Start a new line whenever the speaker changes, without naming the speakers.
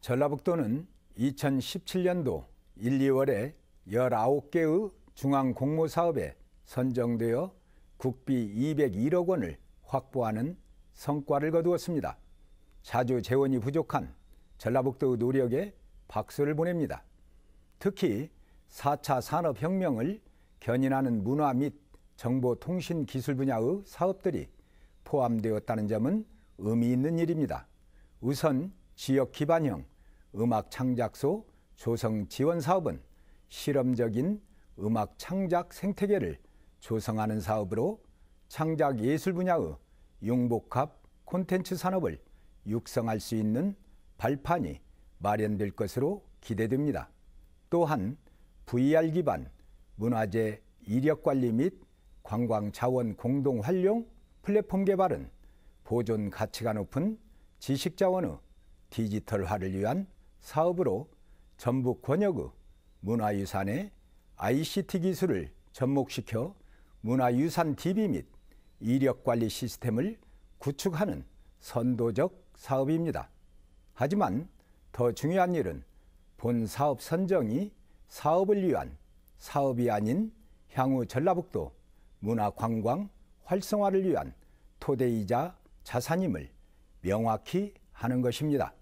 전라북도는 2017년도 1, 2월에 19개의 중앙 공모 사업에 선정되어 국비 201억 원을 확보하는 성과를 거두었습니다. 자주 재원이 부족한 전라북도의 노력에 박수를 보냅니다. 특히 4차 산업혁명을 견인하는 문화 및 정보통신기술 분야의 사업들이 포함되었다는 점은 의미 있는 일입니다. 우선 지역 기반형 음악 창작소 조성 지원 사업은 실험적인 음악 창작 생태계를 조성하는 사업으로 창작 예술 분야의 융복합 콘텐츠 산업을 육성할 수 있는 발판이 마련될 것으로 기대됩니다. 또한 VR 기반 문화재 이력 관리 및 관광 자원 공동 활용 플랫폼 개발은 보존 가치가 높은 지식 자원의 디지털화를 위한 사업으로 전북 권역의 문화유산에 ICT 기술을 접목시켜 문화유산 DB 및 이력관리 시스템을 구축하는 선도적 사업입니다. 하지만 더 중요한 일은 본 사업 선정이 사업을 위한 사업이 아닌 향후 전라북도 문화관광 활성화를 위한 토대이자 자산임을 명확히 하는 것입니다.